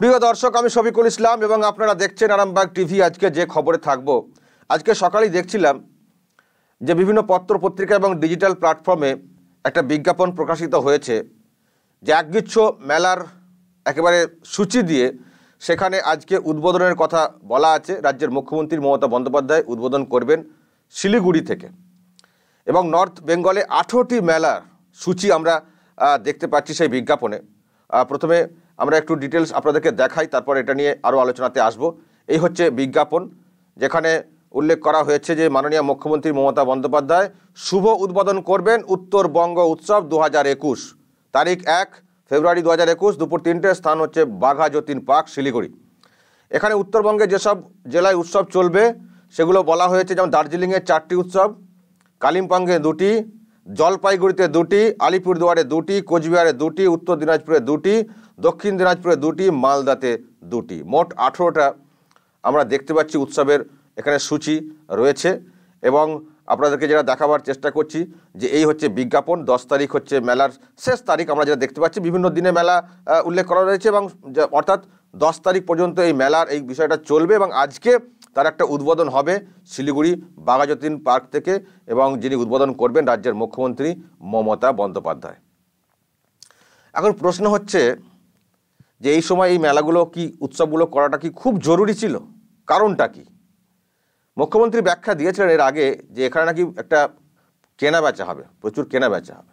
প্রিয় দর্শক আমি শফিকুল ইসলাম এবং আপনারা দেখছেন আরামবাগ টিভি আজকে যে খবরে থাকব আজকে সকালেই দেখছিলাম যে বিভিন্ন পত্র পত্রিকা এবং ডিজিটাল প্ল্যাটফর্মে একটা বিজ্ঞাপন প্রকাশিত হয়েছে যে একগুচ্ছ মেলার একেবারে সূচি দিয়ে সেখানে আজকে উদ্বোধনের কথা বলা আছে রাজ্যের মুখ্যমন্ত্রী মমতা বন্দ্যোপাধ্যায় উদ্বোধন করবেন শিলিগুড়ি থেকে এবং নর্থ বেঙ্গলে আঠেরোটি মেলার সূচি আমরা দেখতে পাচ্ছি সেই বিজ্ঞাপনে প্রথমে আমরা একটু ডিটেলস আপনাদেরকে দেখাই তারপর এটা নিয়ে আরও আলোচনাতে আসব এই হচ্ছে বিজ্ঞাপন যেখানে উল্লেখ করা হয়েছে যে মাননীয় মুখ্যমন্ত্রী মমতা বন্দ্যোপাধ্যায় শুভ উদ্বোধন করবেন উত্তরবঙ্গ উৎসব দু হাজার একুশ তারিখ এক ফেব্রুয়ারি দু হাজার একুশ দুপুর তিনটে স্থান হচ্ছে বাঘা যতীন পার্ক শিলিগুড়ি এখানে উত্তরবঙ্গে যেসব জেলায় উৎসব চলবে সেগুলো বলা হয়েছে যেমন দার্জিলিংয়ে চারটি উৎসব কালিম্পংয়ে দুটি জলপাইগুড়িতে দুটি আলিপুরদুয়ারে দুটি কোচবিহারে দুটি উত্তর দিনাজপুরে দুটি দক্ষিণ দিনাজপুরে দুটি মালদাতে দুটি মোট আঠেরোটা আমরা দেখতে পাচ্ছি উৎসবের এখানে সূচি রয়েছে এবং আপনাদেরকে যেটা দেখাবার চেষ্টা করছি যে এই হচ্ছে বিজ্ঞাপন দশ তারিখ হচ্ছে মেলার শেষ তারিখ আমরা যেটা দেখতে পাচ্ছি বিভিন্ন দিনে মেলা উল্লেখ করা রয়েছে এবং অর্থাৎ দশ তারিখ পর্যন্ত এই মেলার এই বিষয়টা চলবে এবং আজকে তার একটা উদ্বোধন হবে শিলিগুড়ি বাঘাযতীন পার্ক থেকে এবং যিনি উদ্বোধন করবেন রাজ্যের মুখ্যমন্ত্রী মমতা বন্দ্যোপাধ্যায় এখন প্রশ্ন হচ্ছে যে এই সময় এই মেলাগুলো কি উৎসবগুলো করাটা কি খুব জরুরি ছিল কারণটা কি মুখ্যমন্ত্রী ব্যাখ্যা দিয়েছিলেন এর আগে যে এখানে নাকি একটা কেনা বেচা হবে প্রচুর কেনা বেচা হবে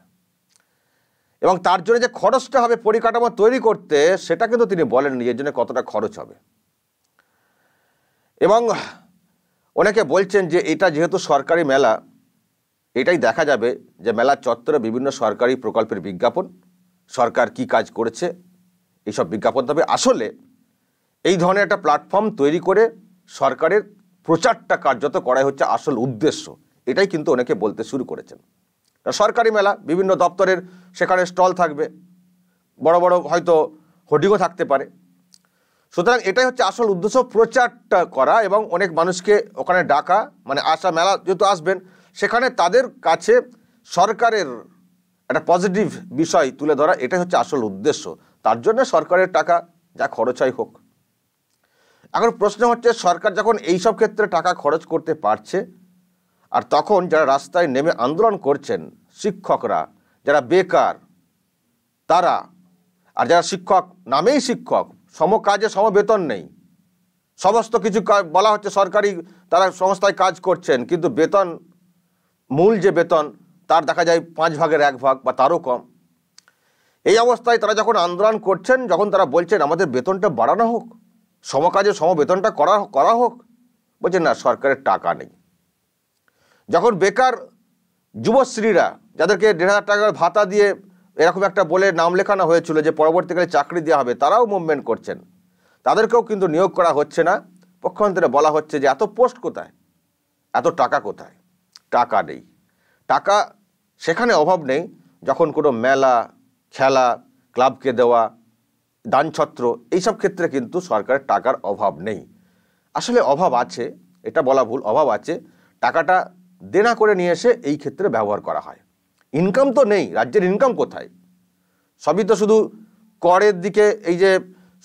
এবং তার জন্য যে খরচটা হবে পরিকাঠামো তৈরি করতে সেটা কিন্তু তিনি বলেন নিজের জন্য কতটা খরচ হবে এবং অনেকে বলছেন যে এটা যেহেতু সরকারি মেলা এটাই দেখা যাবে যে মেলার চত্বরে বিভিন্ন সরকারি প্রকল্পের বিজ্ঞাপন সরকার কি কাজ করেছে এইসব বিজ্ঞাপন তবে আসলে এই ধরনের একটা প্ল্যাটফর্ম তৈরি করে সরকারের প্রচারটা কার্যত করাই হচ্ছে আসল উদ্দেশ্য এটাই কিন্তু অনেকে বলতে শুরু করেছেন সরকারি মেলা বিভিন্ন দপ্তরের সেখানে স্টল থাকবে বড় বড় হয়তো হোর্ডিংও থাকতে পারে সুতরাং এটাই হচ্ছে আসল উদ্দেশ্য প্রচারটা করা এবং অনেক মানুষকে ওখানে ডাকা মানে আসা মেলা যেহেতু আসবেন সেখানে তাদের কাছে সরকারের একটা পজিটিভ বিষয় তুলে ধরা এটাই হচ্ছে আসল উদ্দেশ্য তার জন্য সরকারের টাকা যা খরচ হয় হোক এখন প্রশ্ন হচ্ছে সরকার যখন এই সব ক্ষেত্রে টাকা খরচ করতে পারছে আর তখন যারা রাস্তায় নেমে আন্দোলন করছেন শিক্ষকরা যারা বেকার তারা আর যারা শিক্ষক নামেই শিক্ষক সম কাজে সম বেতন নেই সমস্ত কিছু বলা হচ্ছে সরকারি তারা সংস্থায় কাজ করছেন কিন্তু বেতন মূল যে বেতন তার দেখা যায় পাঁচ ভাগের এক ভাগ বা তারও কম এই অবস্থায় তারা যখন আন্দোলন করছেন যখন তারা বলছেন আমাদের বেতনটা বাড়ানো হোক সমকাজে সমবেতনটা করা করা হোক বলছেন না সরকারের টাকা নেই যখন বেকার যুবশ্রীরা যাদেরকে দেড় হাজার টাকার ভাতা দিয়ে এরকম একটা বলে নাম লেখানো হয়েছিল যে পরবর্তীকালে চাকরি দেওয়া হবে তারাও মুভমেন্ট করছেন তাদেরকেও কিন্তু নিয়োগ করা হচ্ছে না পক্ষান্তরে বলা হচ্ছে যে এত পোস্ট কোথায় এত টাকা কোথায় টাকা নেই টাকা সেখানে অভাব নেই যখন কোনো মেলা খেলা ক্লাবকে দেওয়া দানছত্র এইসব ক্ষেত্রে কিন্তু সরকারের টাকার অভাব নেই আসলে অভাব আছে এটা বলা ভুল অভাব আছে টাকাটা দেনা করে নিয়ে এসে এই ক্ষেত্রে ব্যবহার করা হয় ইনকাম তো নেই রাজ্যের ইনকাম কোথায় সবই তো শুধু করের দিকে এই যে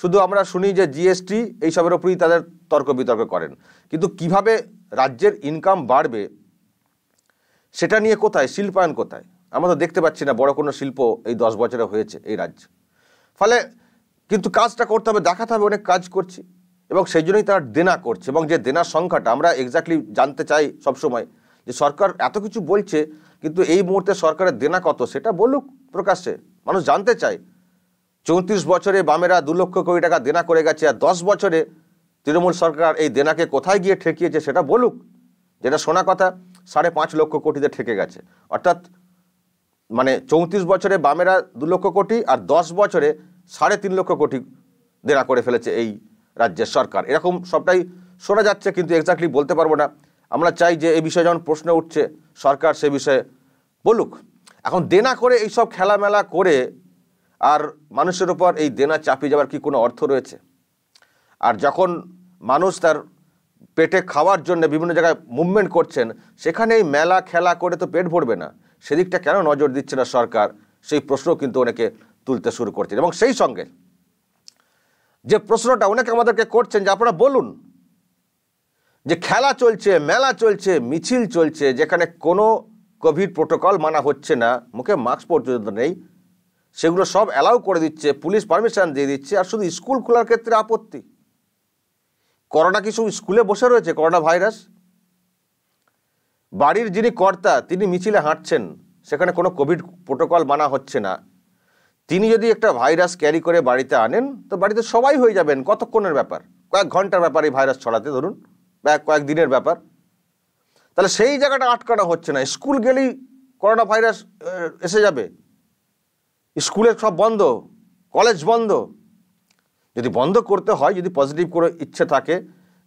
শুধু আমরা শুনি যে জিএসটি এইসবের ওপরই তাদের তর্ক বিতর্ক করেন কিন্তু কিভাবে রাজ্যের ইনকাম বাড়বে সেটা নিয়ে কোথায় শিল্পায়ন কোথায় আমরা তো দেখতে পাচ্ছি না বড় কোনো শিল্প এই দশ বছরে হয়েছে এই রাজ্যে ফলে কিন্তু কাজটা করতে হবে দেখাতে হবে অনেক কাজ করছি এবং সেই জন্যই তারা দেনা করছে এবং যে দেনার সংখ্যাটা আমরা এক্স্যাক্টলি জানতে চাই সবসময় যে সরকার এত কিছু বলছে কিন্তু এই মুহূর্তে সরকারের দেনা কত সেটা বলুক প্রকাশ্যে মানুষ জানতে চায় চৌত্রিশ বছরে বামেরা দু লক্ষ কোটি টাকা দেনা করে গেছে আর দশ বছরে তৃণমূল সরকার এই দেনাকে কোথায় গিয়ে ঠেকিয়েছে সেটা বলুক যেটা শোনা কথা সাড়ে পাঁচ লক্ষ কোটিতে ঠেকে গেছে অর্থাৎ মানে চৌত্রিশ বছরে বামেরা দু লক্ষ কোটি আর দশ বছরে সাড়ে তিন লক্ষ কোটি দেনা করে ফেলেছে এই রাজ্যের সরকার এরকম সবটাই শোনা যাচ্ছে কিন্তু এক্স্যাক্টলি বলতে পারবো না আমরা চাই যে এই বিষয়ে যখন প্রশ্ন উঠছে সরকার সে বিষয়ে বলুক এখন দেনা করে এই সব খেলামেলা করে আর মানুষের ওপর এই দেনা চাপিয়ে যাওয়ার কি কোনো অর্থ রয়েছে আর যখন মানুষ তার পেটে খাওয়ার জন্য বিভিন্ন জায়গায় মুভমেন্ট করছেন সেখানে এই মেলা খেলা করে তো পেট ভরবে না সেদিকটা কেন নজর দিচ্ছে না সরকার সেই প্রশ্ন কিন্তু অনেকে তুলতে শুরু করছেন এবং সেই সঙ্গে যে প্রশ্নটা অনেকে আমাদেরকে করছেন যে আপনারা বলুন যে খেলা চলছে মেলা চলছে মিছিল চলছে যেখানে কোনো কোভিড প্রোটোকল মানা হচ্ছে না মুখে মাস্ক পর্যন্ত নেই সেগুলো সব অ্যালাউ করে দিচ্ছে পুলিশ পারমিশন দিয়ে দিচ্ছে আর শুধু স্কুল খোলার ক্ষেত্রে আপত্তি করোনা কি শুধু স্কুলে বসে রয়েছে করোনা ভাইরাস বাড়ির যিনি কর্তা তিনি মিছিলে হাঁটছেন সেখানে কোনো কোভিড প্রোটোকল মানা হচ্ছে না তিনি যদি একটা ভাইরাস ক্যারি করে বাড়িতে আনেন তো বাড়িতে সবাই হয়ে যাবেন কতক্ষণের ব্যাপার কয়েক ঘন্টার ব্যাপার এই ভাইরাস ছড়াতে ধরুন বা কয়েক দিনের ব্যাপার তাহলে সেই জায়গাটা আটকানো হচ্ছে না স্কুল গেলেই করোনা ভাইরাস এসে যাবে স্কুলের সব বন্ধ কলেজ বন্ধ যদি বন্ধ করতে হয় যদি পজিটিভ করে ইচ্ছে থাকে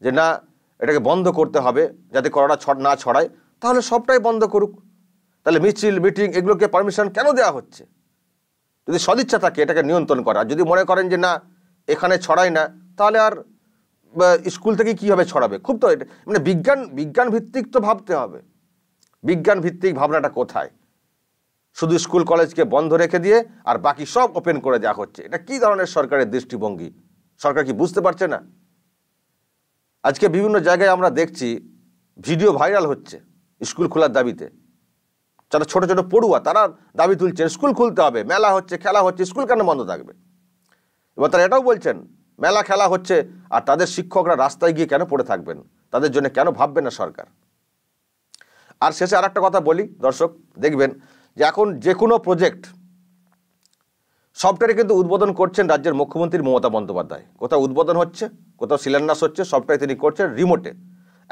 যে না এটাকে বন্ধ করতে হবে যাতে করোনা ছড় না ছড়ায় তাহলে সবটাই বন্ধ করুক তাহলে মিছিল মিটিং এগুলোকে পারমিশন কেন দেওয়া হচ্ছে যদি সদিচ্ছা থাকে এটাকে নিয়ন্ত্রণ করা যদি মনে করেন যে না এখানে ছড়ায় না তাহলে আর স্কুল থেকে কীভাবে ছড়াবে খুব তো মানে বিজ্ঞান বিজ্ঞান ভিত্তিক তো ভাবতে হবে বিজ্ঞান ভিত্তিক ভাবনাটা কোথায় শুধু স্কুল কলেজকে বন্ধ রেখে দিয়ে আর বাকি সব ওপেন করে দেওয়া হচ্ছে এটা কি ধরনের সরকারের দৃষ্টিভঙ্গি সরকার কি বুঝতে পারছে না আজকে বিভিন্ন জায়গায় আমরা দেখছি ভিডিও ভাইরাল হচ্ছে স্কুল খোলার দাবিতে যারা ছোট ছোট পড়ুয়া তারা দাবি তুলছেন স্কুল খুলতে হবে মেলা হচ্ছে খেলা হচ্ছে স্কুল কেন বন্ধ থাকবে এবার তারা এটাও বলছেন মেলা খেলা হচ্ছে আর তাদের শিক্ষকরা রাস্তায় গিয়ে কেন পড়ে থাকবেন তাদের জন্য কেন ভাববে না সরকার আর শেষে আর একটা কথা বলি দর্শক দেখবেন যে এখন যে কোনো প্রজেক্ট সবটাই কিন্তু উদ্বোধন করছেন রাজ্যের মুখ্যমন্ত্রী মমতা বন্দ্যোপাধ্যায় কোথাও উদ্বোধন হচ্ছে কোথাও শিলান্যাস হচ্ছে সবটাই তিনি করছেন রিমোটে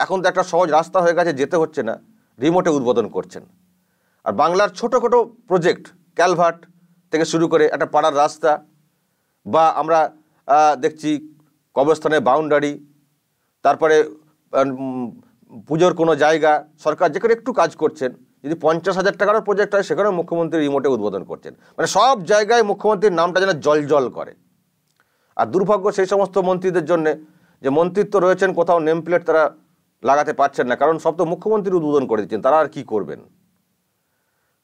এখন তো একটা সহজ রাস্তা হয়ে গেছে যেতে হচ্ছে না রিমোটে উদ্বোধন করছেন আর বাংলার ছোটোখাটো প্রজেক্ট ক্যালভার্ট থেকে শুরু করে একটা পাড়ার রাস্তা বা আমরা দেখছি কবরস্থানের বাউন্ডারি তারপরে পুজোর কোনো জায়গা সরকার যেখানে একটু কাজ করছেন যদি পঞ্চাশ হাজার টাকারও প্রজেক্ট হয় সেখানেও মুখ্যমন্ত্রী রিমোটে উদ্বোধন করছেন মানে সব জায়গায় মুখ্যমন্ত্রীর নামটা যেন জল জল করে আর দুর্ভাগ্য সেই সমস্ত মন্ত্রীদের জন্যে যে মন্ত্রিত্ব রয়েছেন কোথাও নেম প্লেট তারা লাগাতে পারছেন না কারণ সব তো মুখ্যমন্ত্রী উদ্বোধন করে দিচ্ছেন তারা আর কি করবেন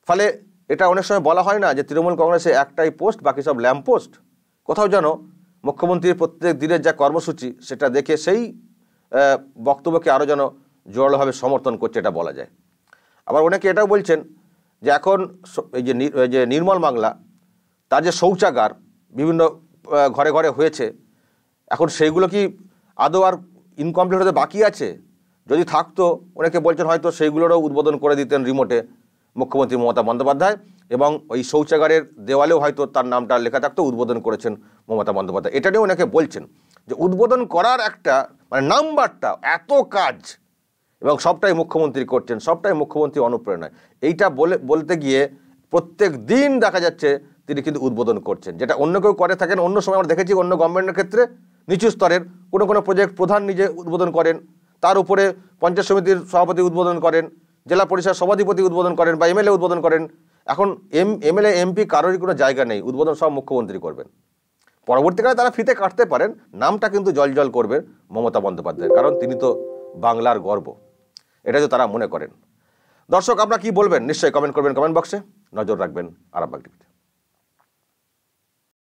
ফলে এটা অনেক সময় বলা হয় না যে তৃণমূল কংগ্রেসে একটাই পোস্ট বাকি সব ল্যাম্প পোস্ট কোথাও যেন মুখ্যমন্ত্রীর প্রত্যেক দিনের যা কর্মসূচি সেটা দেখে সেই বক্তব্যকে আরও যেন জোরালোভাবে সমর্থন করছে এটা বলা যায় আবার অনেকে এটাও বলছেন যে এখন এই যে যে নির্মল বাংলা তার যে শৌচাগার বিভিন্ন ঘরে ঘরে হয়েছে এখন সেইগুলো কি আদৌ আর ইনকমপ্লিট হতে বাকি আছে যদি থাকতো অনেকে বলছেন হয়তো সেইগুলোরও উদ্বোধন করে দিতেন রিমোটে মুখ্যমন্ত্রী মমতা বন্দ্যোপাধ্যায় এবং ওই শৌচাগারের দেওয়ালেও হয়তো তার নামটা লেখা থাকতো উদ্বোধন করেছেন মমতা বন্দ্যোপাধ্যায় এটা নিয়েও অনেকে বলছেন যে উদ্বোধন করার একটা মানে নাম্বারটা এত কাজ এবং সবটাই মুখ্যমন্ত্রী করছেন সবটাই মুখ্যমন্ত্রী অনুপ্রেরণায় এইটা বলে বলতে গিয়ে প্রত্যেক দিন দেখা যাচ্ছে তিনি কিন্তু উদ্বোধন করছেন যেটা অন্য কেউ করে থাকেন অন্য সময় আমরা দেখেছি অন্য গভর্নমেন্টের ক্ষেত্রে নিচু স্তরের কোনো কোনো প্রজেক্ট প্রধান নিজে উদ্বোধন করেন তার উপরে পঞ্চায়েত সমিতির সভাপতি উদ্বোধন করেন জেলা পরিষদ সভাধিপতি উদ্বোধন করেন বা এমএলএ উদ্বোধন করেন এখন এম এমএলএ এমপি কারোরই কোনো জায়গা নেই উদ্বোধন সব মুখ্যমন্ত্রী করবেন পরবর্তীকালে তারা ফিতে কাটতে পারেন নামটা কিন্তু জলজল করবেন মমতা বন্দ্যোপাধ্যায়ের কারণ তিনি তো বাংলার গর্ব এটা যে তারা মনে করেন দর্শক আপনারা কি বলবেন নিশ্চয়ই কমেন্ট করবেন কমেন্ট বক্সে নজর রাখবেন আরামবাগ টিভিতে